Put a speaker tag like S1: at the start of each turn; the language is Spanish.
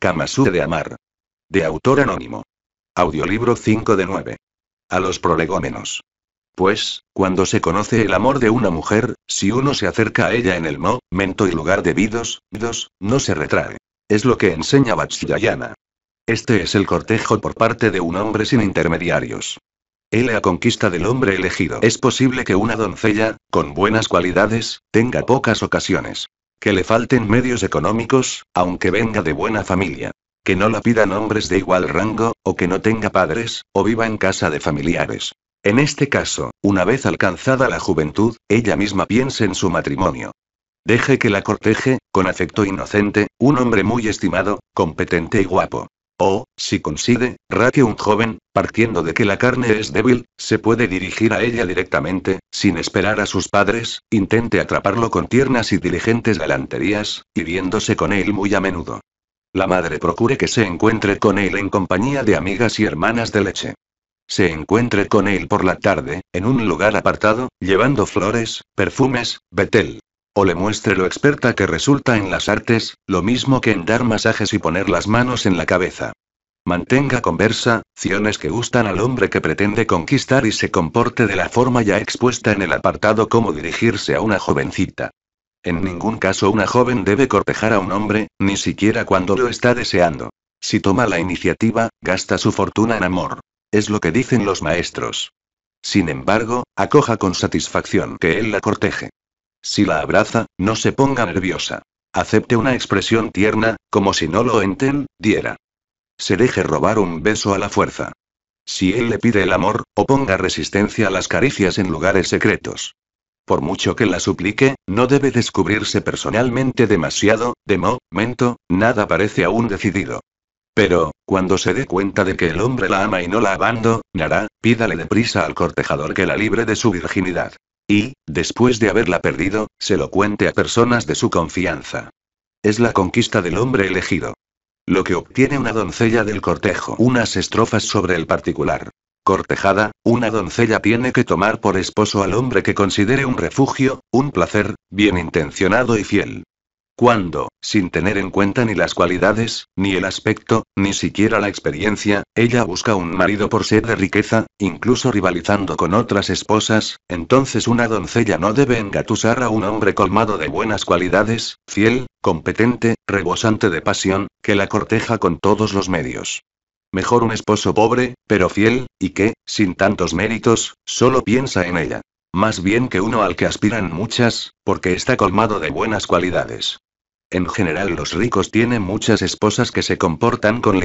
S1: Kamasutra de Amar. De autor anónimo. Audiolibro 5 de 9. A los prolegómenos. Pues, cuando se conoce el amor de una mujer, si uno se acerca a ella en el momento y lugar debidos, dos, no se retrae. Es lo que enseña Vatsyayana. Este es el cortejo por parte de un hombre sin intermediarios. En la conquista del hombre elegido. Es posible que una doncella, con buenas cualidades, tenga pocas ocasiones. Que le falten medios económicos, aunque venga de buena familia. Que no la pidan hombres de igual rango, o que no tenga padres, o viva en casa de familiares. En este caso, una vez alcanzada la juventud, ella misma piense en su matrimonio. Deje que la corteje, con afecto inocente, un hombre muy estimado, competente y guapo. O, si consigue, raque un joven, partiendo de que la carne es débil, se puede dirigir a ella directamente, sin esperar a sus padres, intente atraparlo con tiernas y diligentes galanterías, y viéndose con él muy a menudo. La madre procure que se encuentre con él en compañía de amigas y hermanas de leche. Se encuentre con él por la tarde, en un lugar apartado, llevando flores, perfumes, betel. O le muestre lo experta que resulta en las artes, lo mismo que en dar masajes y poner las manos en la cabeza. Mantenga conversa, ciones que gustan al hombre que pretende conquistar y se comporte de la forma ya expuesta en el apartado como dirigirse a una jovencita. En ningún caso una joven debe cortejar a un hombre, ni siquiera cuando lo está deseando. Si toma la iniciativa, gasta su fortuna en amor. Es lo que dicen los maestros. Sin embargo, acoja con satisfacción que él la corteje. Si la abraza, no se ponga nerviosa. Acepte una expresión tierna, como si no lo entendiera. Se deje robar un beso a la fuerza. Si él le pide el amor, oponga resistencia a las caricias en lugares secretos. Por mucho que la suplique, no debe descubrirse personalmente demasiado, de momento, nada parece aún decidido. Pero, cuando se dé cuenta de que el hombre la ama y no la abandonará, pídale deprisa al cortejador que la libre de su virginidad y, después de haberla perdido, se lo cuente a personas de su confianza. Es la conquista del hombre elegido. Lo que obtiene una doncella del cortejo. Unas estrofas sobre el particular. Cortejada, una doncella tiene que tomar por esposo al hombre que considere un refugio, un placer, bien intencionado y fiel cuando, sin tener en cuenta ni las cualidades, ni el aspecto, ni siquiera la experiencia, ella busca un marido por ser de riqueza, incluso rivalizando con otras esposas, entonces una doncella no debe engatusar a un hombre colmado de buenas cualidades, fiel, competente, rebosante de pasión, que la corteja con todos los medios. Mejor un esposo pobre, pero fiel, y que, sin tantos méritos, solo piensa en ella. Más bien que uno al que aspiran muchas, porque está colmado de buenas cualidades. En general los ricos tienen muchas esposas que se comportan con